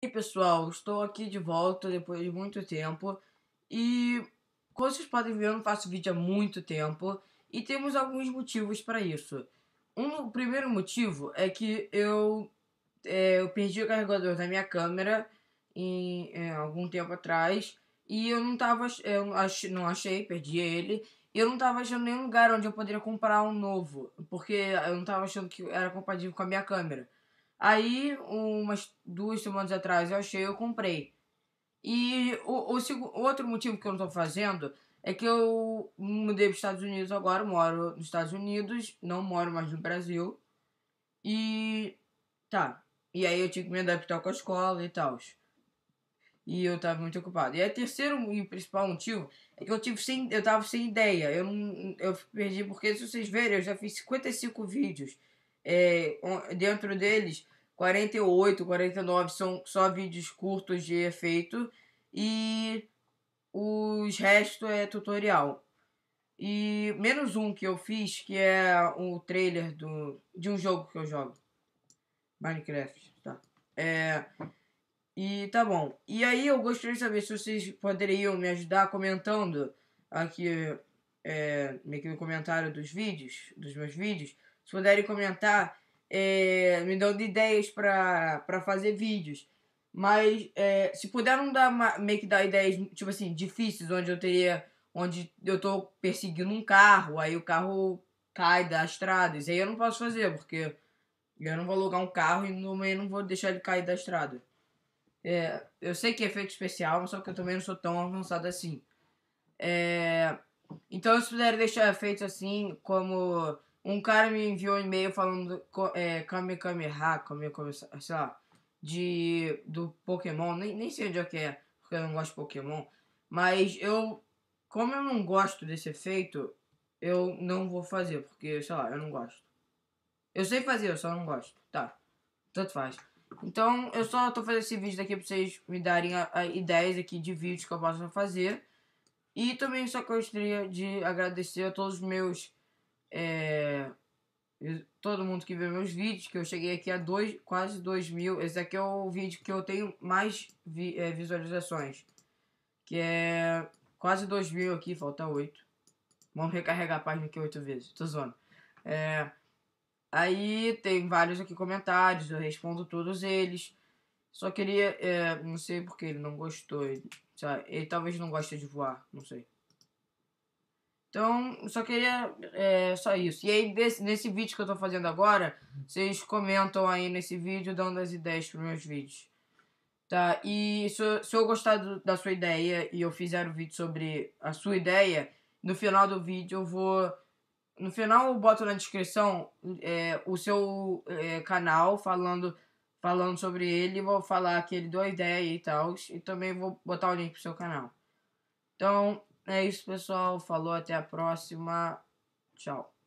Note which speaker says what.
Speaker 1: E pessoal, estou aqui de volta depois de muito tempo e como vocês podem ver eu não faço vídeo há muito tempo e temos alguns motivos para isso. Um o primeiro motivo é que eu, é, eu perdi o carregador da minha câmera em, é, algum tempo atrás e eu não tava eu ach, não achei, perdi ele e eu não estava achando nenhum lugar onde eu poderia comprar um novo porque eu não estava achando que era compatível com a minha câmera. Aí, umas duas semanas atrás, eu achei, eu comprei. E o, o, o outro motivo que eu não estou fazendo é que eu mudei para os Estados Unidos agora, moro nos Estados Unidos, não moro mais no Brasil. E tá. E aí eu tive que me adaptar com a escola e tal. E eu tava muito ocupado. E aí, terceiro e principal motivo é que eu tive sem, eu tava sem ideia. Eu não eu perdi porque se vocês verem, eu já fiz 55 vídeos é, dentro deles 48, 49 são só vídeos curtos de efeito e os resto é tutorial. E menos um que eu fiz, que é o trailer do, de um jogo que eu jogo. Minecraft, tá. É, e tá bom. E aí eu gostaria de saber se vocês poderiam me ajudar comentando aqui, é, aqui no comentário dos vídeos, dos meus vídeos, se puderem comentar, é, me dando ideias para fazer vídeos. Mas é, se puderam dar uma, meio que dar ideias, tipo assim, difíceis, onde eu teria. Onde eu tô perseguindo um carro, aí o carro cai da estrada. Isso aí eu não posso fazer, porque eu não vou alugar um carro e meio não vou deixar ele cair da estrada. É, eu sei que é efeito especial, só que eu também não sou tão avançado assim. É, então, se puderem deixar efeitos assim, como um cara me enviou um e-mail falando é, Kame Kame sei lá, de, do Pokémon. Nem, nem sei onde é que é, porque eu não gosto de Pokémon. Mas eu, como eu não gosto desse efeito, eu não vou fazer, porque, sei lá, eu não gosto. Eu sei fazer, eu só não gosto. Tá, tanto faz. Então, eu só tô fazendo esse vídeo daqui pra vocês me darem a, a ideias aqui de vídeos que eu posso fazer. E também só gostaria de agradecer a todos os meus é, todo mundo que vê meus vídeos, que eu cheguei aqui a dois, quase 2 mil. Esse aqui é o vídeo que eu tenho mais vi, é, visualizações. Que é quase 2 mil aqui, falta 8. Vamos recarregar a página aqui 8 vezes, tô zoando. É, aí tem vários aqui comentários, eu respondo todos eles. Só queria, é, não sei porque ele não gostou, ele, sabe, ele talvez não goste de voar, não sei. Então, só queria. É, só isso. E aí, desse, nesse vídeo que eu tô fazendo agora, vocês comentam aí nesse vídeo, dando as ideias pros meus vídeos. Tá? E se eu, se eu gostar do, da sua ideia e eu fizer um vídeo sobre a sua ideia, no final do vídeo eu vou. No final eu boto na descrição é, o seu é, canal falando, falando sobre ele. Vou falar que ele deu a ideia e tal. E também vou botar o link pro seu canal. Então, é isso, pessoal. Falou, até a próxima. Tchau.